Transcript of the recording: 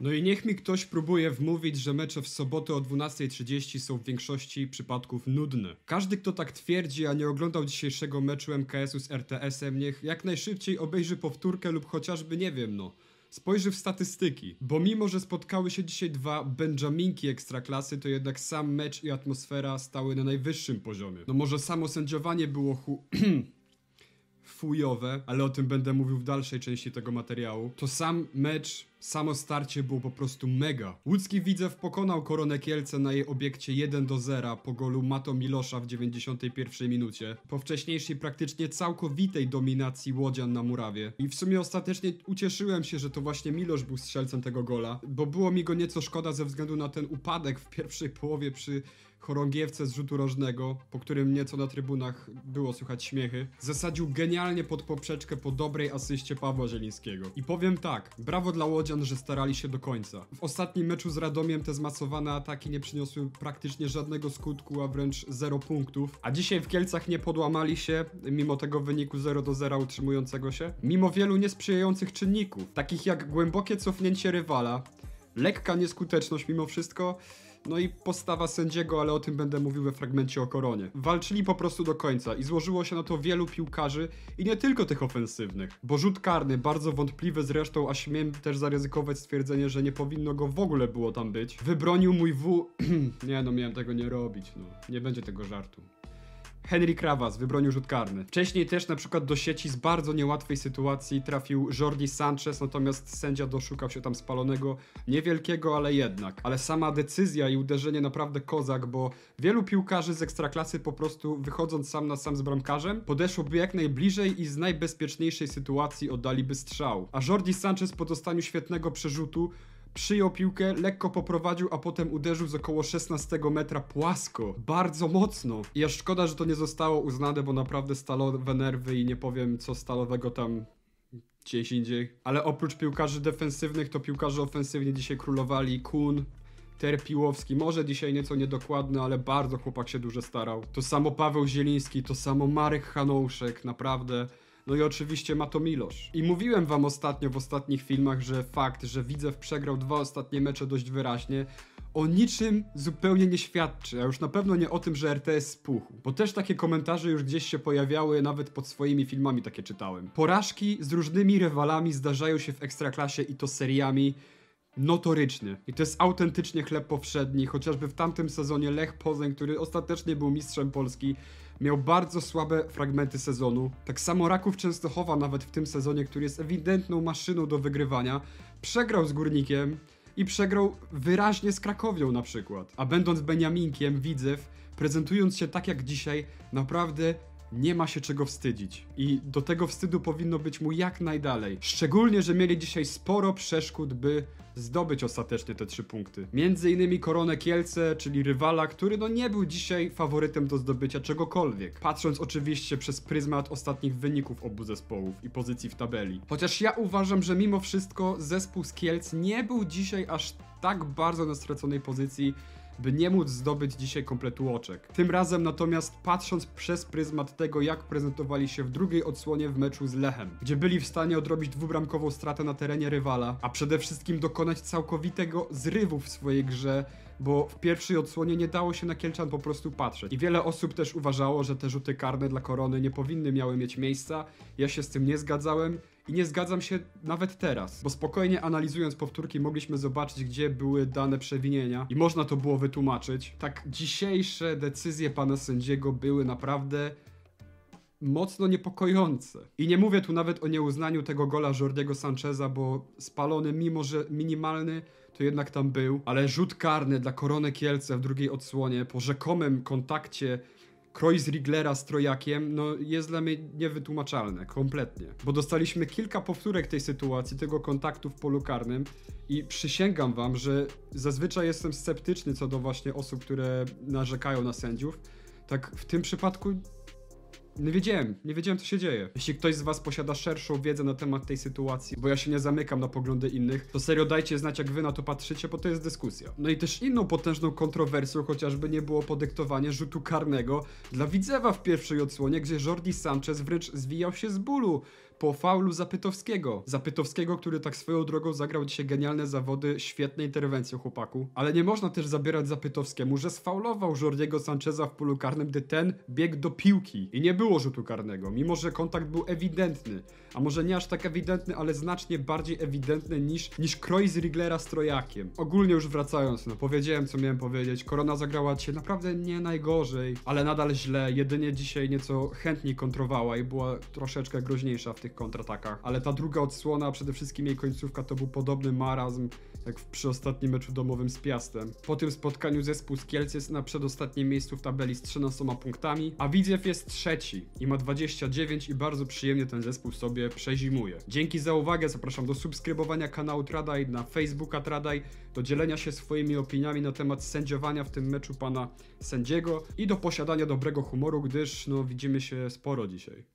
No i niech mi ktoś próbuje wmówić, że mecze w sobotę o 12.30 są w większości przypadków nudne. Każdy, kto tak twierdzi, a nie oglądał dzisiejszego meczu MKS-u z RTS-em, niech jak najszybciej obejrzy powtórkę lub chociażby, nie wiem no, spojrzy w statystyki. Bo mimo, że spotkały się dzisiaj dwa Benjaminki ekstraklasy, to jednak sam mecz i atmosfera stały na najwyższym poziomie. No może samo sędziowanie było hu... fujowe, ale o tym będę mówił w dalszej części tego materiału. To sam mecz Samo starcie było po prostu mega. Łódzki Widzew pokonał Koronę Kielce na jej obiekcie 1 do 0 po golu Mato Milosza w 91 minucie. Po wcześniejszej praktycznie całkowitej dominacji Łodzian na murawie. I w sumie ostatecznie ucieszyłem się, że to właśnie Milosz był strzelcem tego gola, bo było mi go nieco szkoda ze względu na ten upadek w pierwszej połowie przy chorągiewce z rzutu rożnego, po którym nieco na trybunach było słychać śmiechy, zasadził genialnie pod poprzeczkę po dobrej asyście Pawła Zielińskiego. I powiem tak, brawo dla Łodzian że starali się do końca. W ostatnim meczu z Radomiem te zmasowane ataki nie przyniosły praktycznie żadnego skutku, a wręcz 0 punktów. A dzisiaj w Kielcach nie podłamali się, mimo tego wyniku 0 do 0 utrzymującego się. Mimo wielu niesprzyjających czynników, takich jak głębokie cofnięcie rywala, lekka nieskuteczność mimo wszystko. No i postawa sędziego, ale o tym będę mówił we fragmencie o koronie. Walczyli po prostu do końca i złożyło się na to wielu piłkarzy i nie tylko tych ofensywnych, bo rzut karny, bardzo wątpliwy zresztą, a śmiem też zaryzykować stwierdzenie, że nie powinno go w ogóle było tam być, wybronił mój W... nie no, miałem tego nie robić, no. Nie będzie tego żartu. Henry Krawas wybronił rzut karny. Wcześniej też na przykład do sieci z bardzo niełatwej sytuacji trafił Jordi Sanchez, natomiast sędzia doszukał się tam spalonego, niewielkiego, ale jednak. Ale sama decyzja i uderzenie naprawdę kozak, bo wielu piłkarzy z ekstraklasy po prostu wychodząc sam na sam z bramkarzem, podeszłoby jak najbliżej i z najbezpieczniejszej sytuacji oddaliby strzał. A Jordi Sanchez po dostaniu świetnego przerzutu przyjął piłkę, lekko poprowadził, a potem uderzył z około 16 metra płasko. Bardzo mocno. I aż szkoda, że to nie zostało uznane, bo naprawdę stalowe nerwy i nie powiem co stalowego tam gdzieś indziej. Ale oprócz piłkarzy defensywnych, to piłkarze ofensywni dzisiaj królowali Kun, Terpiłowski, może dzisiaj nieco niedokładny, ale bardzo chłopak się dużo starał. To samo Paweł Zieliński, to samo Marek Hanouszek, naprawdę. No i oczywiście ma to Milosz. I mówiłem wam ostatnio w ostatnich filmach, że fakt, że Widzew przegrał dwa ostatnie mecze dość wyraźnie, o niczym zupełnie nie świadczy, a już na pewno nie o tym, że RTS spuchł. Bo też takie komentarze już gdzieś się pojawiały, nawet pod swoimi filmami takie czytałem. Porażki z różnymi rywalami zdarzają się w Ekstraklasie i to seriami notorycznie. I to jest autentycznie chleb powszedni, chociażby w tamtym sezonie Lech Poznań, który ostatecznie był mistrzem Polski, miał bardzo słabe fragmenty sezonu. Tak samo Raków Częstochowa nawet w tym sezonie, który jest ewidentną maszyną do wygrywania, przegrał z Górnikiem i przegrał wyraźnie z Krakowią na przykład. A będąc Beniaminkiem, Widzew, prezentując się tak jak dzisiaj, naprawdę nie ma się czego wstydzić. I do tego wstydu powinno być mu jak najdalej. Szczególnie, że mieli dzisiaj sporo przeszkód, by zdobyć ostatecznie te trzy punkty. Między innymi koronę Kielce, czyli rywala, który no nie był dzisiaj faworytem do zdobycia czegokolwiek. Patrząc oczywiście przez pryzmat ostatnich wyników obu zespołów i pozycji w tabeli. Chociaż ja uważam, że mimo wszystko zespół z Kielc nie był dzisiaj aż tak bardzo na straconej pozycji, by nie móc zdobyć dzisiaj kompletu oczek. Tym razem natomiast patrząc przez pryzmat tego, jak prezentowali się w drugiej odsłonie w meczu z Lechem, gdzie byli w stanie odrobić dwubramkową stratę na terenie rywala, a przede wszystkim dokonać całkowitego zrywu w swojej grze, bo w pierwszej odsłonie nie dało się na Kielczan po prostu patrzeć. I wiele osób też uważało, że te rzuty karne dla Korony nie powinny miały mieć miejsca. Ja się z tym nie zgadzałem. I nie zgadzam się nawet teraz, bo spokojnie analizując powtórki mogliśmy zobaczyć, gdzie były dane przewinienia i można to było wytłumaczyć. Tak dzisiejsze decyzje pana sędziego były naprawdę mocno niepokojące. I nie mówię tu nawet o nieuznaniu tego gola Jordiego Sancheza, bo spalony, mimo że minimalny, to jednak tam był, ale rzut karny dla Korony Kielce w drugiej odsłonie po rzekomym kontakcie kroj z Riglera z trojakiem, no jest dla mnie niewytłumaczalne, kompletnie. Bo dostaliśmy kilka powtórek tej sytuacji, tego kontaktu w polu karnym i przysięgam wam, że zazwyczaj jestem sceptyczny co do właśnie osób, które narzekają na sędziów. Tak w tym przypadku nie wiedziałem, nie wiedziałem co się dzieje. Jeśli ktoś z was posiada szerszą wiedzę na temat tej sytuacji, bo ja się nie zamykam na poglądy innych, to serio dajcie znać jak wy na to patrzycie, bo to jest dyskusja. No i też inną potężną kontrowersją chociażby nie było podyktowanie rzutu karnego dla Widzewa w pierwszej odsłonie, gdzie Jordi Sanchez wręcz zwijał się z bólu po faulu Zapytowskiego. Zapytowskiego, który tak swoją drogą zagrał dzisiaj genialne zawody, świetne interwencje chłopaku. Ale nie można też zabierać Zapytowskiemu, że sfaulował Jordiego Sancheza w polu karnym, gdy ten biegł do piłki i nie było rzutu karnego, mimo że kontakt był ewidentny. A może nie aż tak ewidentny, ale znacznie bardziej ewidentny niż, niż kroj z Riglera z trojakiem. Ogólnie już wracając, no powiedziałem co miałem powiedzieć, korona zagrała się naprawdę nie najgorzej, ale nadal źle, jedynie dzisiaj nieco chętniej kontrowała i była troszeczkę groźniejsza w tym tych kontratakach. Ale ta druga odsłona, a przede wszystkim jej końcówka, to był podobny marazm jak przy ostatnim meczu domowym z Piastem. Po tym spotkaniu zespół z Kielc jest na przedostatnim miejscu w tabeli z 13 punktami, a Widzew jest trzeci i ma 29 i bardzo przyjemnie ten zespół sobie przezimuje. Dzięki za uwagę, zapraszam do subskrybowania kanału Tradaj, na Facebooka Tradaj, do dzielenia się swoimi opiniami na temat sędziowania w tym meczu pana sędziego i do posiadania dobrego humoru, gdyż no widzimy się sporo dzisiaj.